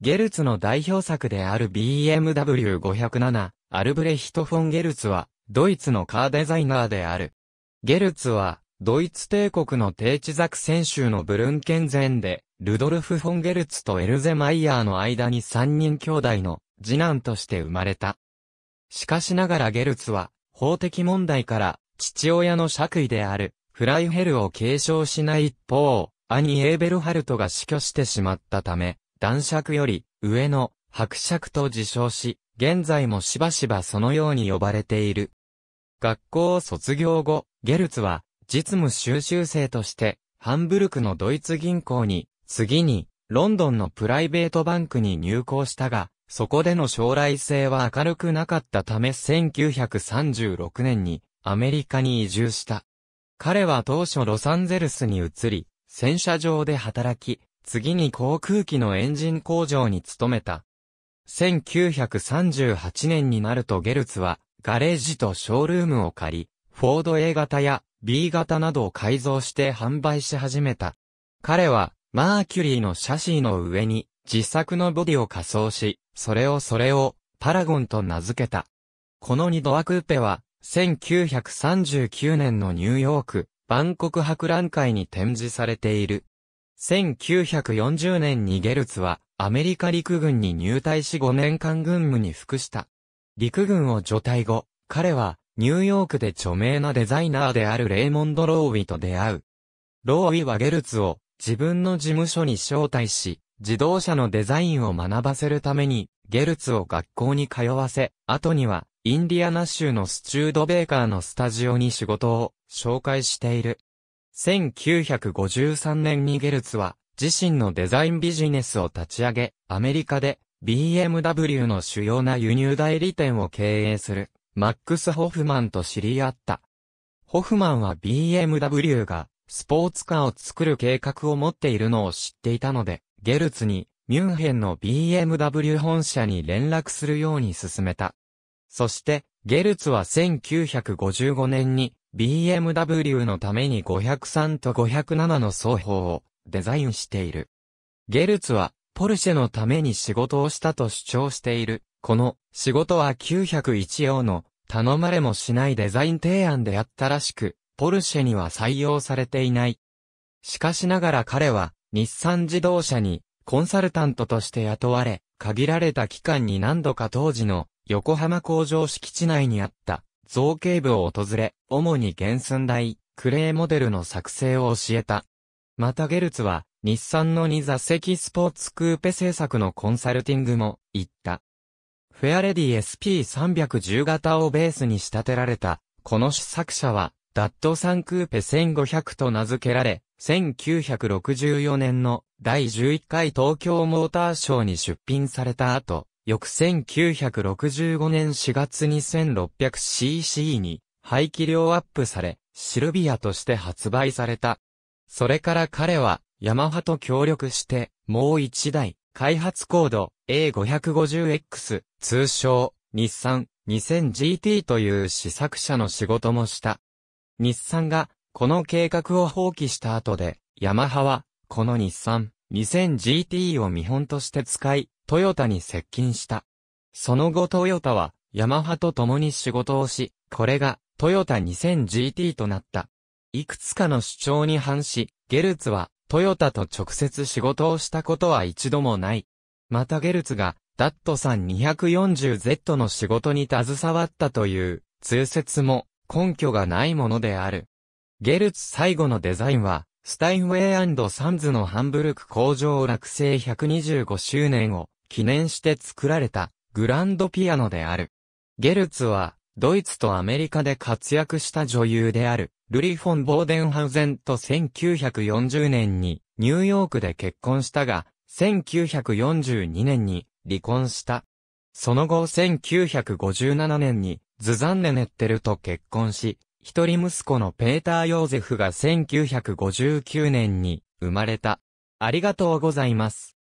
ゲルツの代表作である BMW507、アルブレヒト・フォン・ゲルツは、ドイツのカーデザイナーである。ゲルツは、ドイツ帝国の定地ザクセ州のブルンケンゼンで、ルドルフ・フォン・ゲルツとエルゼ・マイヤーの間に3人兄弟の次男として生まれた。しかしながらゲルツは、法的問題から、父親の爵位である、フライヘルを継承しない一方、兄エーベルハルトが死去してしまったため、男爵より上の伯爵と自称し、現在もしばしばそのように呼ばれている。学校を卒業後、ゲルツは実務修習生として、ハンブルクのドイツ銀行に、次に、ロンドンのプライベートバンクに入行したが、そこでの将来性は明るくなかったため1936年にアメリカに移住した。彼は当初ロサンゼルスに移り、洗車場で働き、次に航空機のエンジン工場に勤めた。1938年になるとゲルツは、ガレージとショールームを借り、フォード A 型や B 型などを改造して販売し始めた。彼は、マーキュリーのシャシーの上に、自作のボディを仮装し、それをそれを、パラゴンと名付けた。この二ドアクーペは、1939年のニューヨーク、万国博覧会に展示されている。1940年にゲルツはアメリカ陸軍に入隊し5年間軍務に服した。陸軍を除隊後、彼はニューヨークで著名なデザイナーであるレイモンド・ローウィと出会う。ローウィはゲルツを自分の事務所に招待し、自動車のデザインを学ばせるために、ゲルツを学校に通わせ、後にはインディアナ州のスチュードベーカーのスタジオに仕事を紹介している。1953年にゲルツは自身のデザインビジネスを立ち上げ、アメリカで BMW の主要な輸入代理店を経営するマックス・ホフマンと知り合った。ホフマンは BMW がスポーツカーを作る計画を持っているのを知っていたので、ゲルツにミュンヘンの BMW 本社に連絡するように進めた。そして、ゲルツは1955年に BMW のために503と507の双方をデザインしている。ゲルツは、ポルシェのために仕事をしたと主張している。この仕事は901用の頼まれもしないデザイン提案であったらしく、ポルシェには採用されていない。しかしながら彼は、日産自動車にコンサルタントとして雇われ、限られた期間に何度か当時の横浜工場敷地内にあった造形部を訪れ、主に原寸大、クレーモデルの作成を教えた。またゲルツは、日産の2座席スポーツクーペ製作のコンサルティングも、行った。フェアレディ SP310 型をベースに仕立てられた、この試作車は、ダットサンクーペ1500と名付けられ、1964年の第11回東京モーターショーに出品された後、翌1965年4月に6 0 0 c c に排気量アップされ、シルビアとして発売された。それから彼は、ヤマハと協力して、もう一台、開発コード A550X、通称、日産 2000GT という試作車の仕事もした。日産が、この計画を放棄した後で、ヤマハは、この日産 2000GT を見本として使い、トヨタに接近した。その後トヨタは、ヤマハと共に仕事をし、これが、トヨタ 2000GT となった。いくつかの主張に反し、ゲルツは、トヨタと直接仕事をしたことは一度もない。またゲルツが、ダットさん 240Z の仕事に携わったという、通説も、根拠がないものである。ゲルツ最後のデザインは、スタインウェイサンズのハンブルク工場落成125周年を記念して作られたグランドピアノである。ゲルツは、ドイツとアメリカで活躍した女優である、ルリ・フォン・ボーデンハウゼンと1940年にニューヨークで結婚したが、1942年に離婚した。その後1957年にズザンネ・ネッテルと結婚し、一人息子のペーター・ヨーゼフが1959年に生まれた。ありがとうございます。